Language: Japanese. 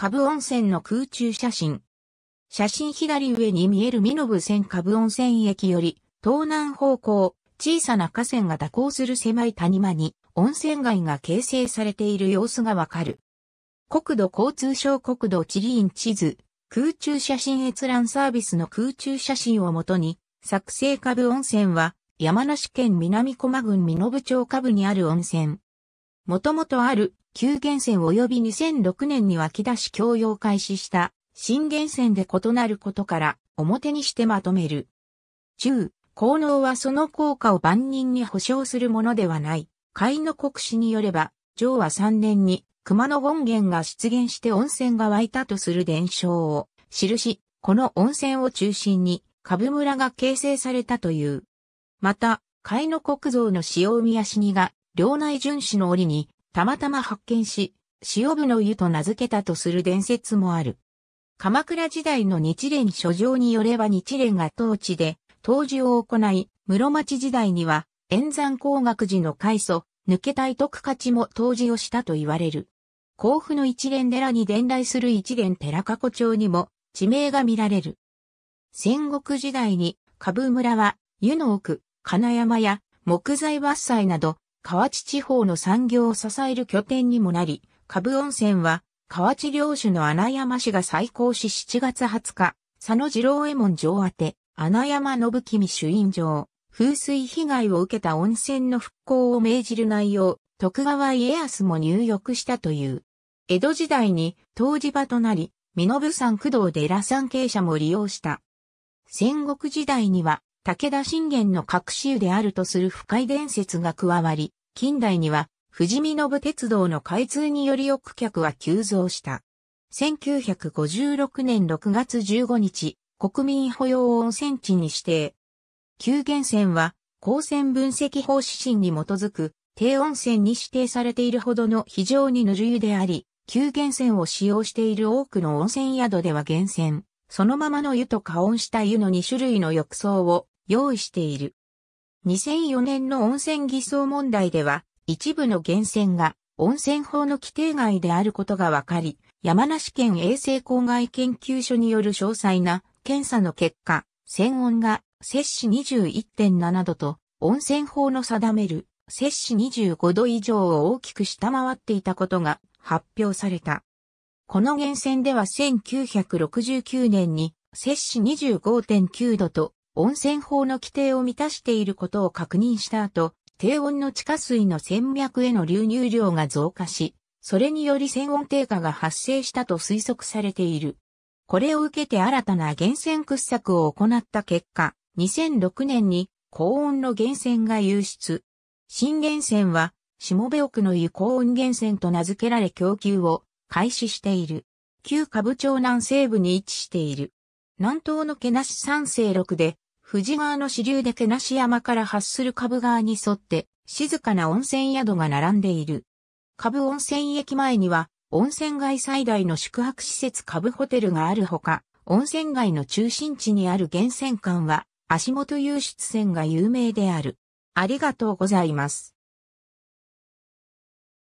下部温泉の空中写真。写真左上に見える身延線下部温泉駅より、東南方向、小さな河川が蛇行する狭い谷間に、温泉街が形成されている様子がわかる。国土交通省国土地理院地図、空中写真閲覧サービスの空中写真をもとに、作成下部温泉は、山梨県南駒郡身延町下部にある温泉。もともとある旧源泉及び2006年に湧き出し供用開始した新源泉で異なることから表にしてまとめる。中、効能はその効果を万人に保証するものではない。海の国史によれば、上は3年に熊野権現が出現して温泉が湧いたとする伝承を記し、この温泉を中心に株村が形成されたという。また、海の国像の塩宮死にが領内巡視の折に、たまたま発見し、塩部の湯と名付けたとする伝説もある。鎌倉時代の日蓮書状によれば日蓮が当地で、当時を行い、室町時代には、円山工学寺の開祖、抜けたい徳勝も当時をしたと言われる。甲府の一蓮寺に伝来する一蓮寺加古町にも地名が見られる。戦国時代に、株村は湯の奥、金山や木材伐採など河内地方の産業を支える拠点にもなり、株温泉は、河内領主の穴山氏が再興し7月20日、佐野次郎衛門城宛て、穴山信君主院城、風水被害を受けた温泉の復興を命じる内容、徳川家康も入浴したという。江戸時代に当時場となり、身延山工藤寺山傾者も利用した。戦国時代には武田信玄の隠し湯であるとする深い伝説が加わり、近代には富士見信鉄道の開通により奥客は急増した。1956年6月15日、国民保養温泉地に指定。旧源泉は、光線分析法指針に基づく、低温泉に指定されているほどの非常にぬる湯であり、旧源泉を使用している多くの温泉宿では源泉、そのままの湯と加温した湯の2種類の浴槽を用意している。2004年の温泉偽装問題では、一部の源泉が温泉法の規定外であることが分かり、山梨県衛生公害研究所による詳細な検査の結果、泉温が摂氏21.7度と温泉法の定める摂氏25度以上を大きく下回っていたことが発表された。この源泉では1969年に摂氏25.9度と温泉法の規定を満たしていることを確認した後、低温の地下水の泉脈への流入量が増加し、それにより泉温低下が発生したと推測されている。これを受けて新たな源泉掘削を行った結果、2006年に高温の源泉が流出。新源泉は、下辺奥の湯高温源泉と名付けられ供給を開始している。旧下部町南西部に位置している。南東の毛なし山西六で富士川の支流でけなし山から発する株川に沿って静かな温泉宿が並んでいる。株温泉駅前には温泉街最大の宿泊施設株ホテルがあるほか、温泉街の中心地にある源泉館は足元湧出線が有名である。ありがとうございます。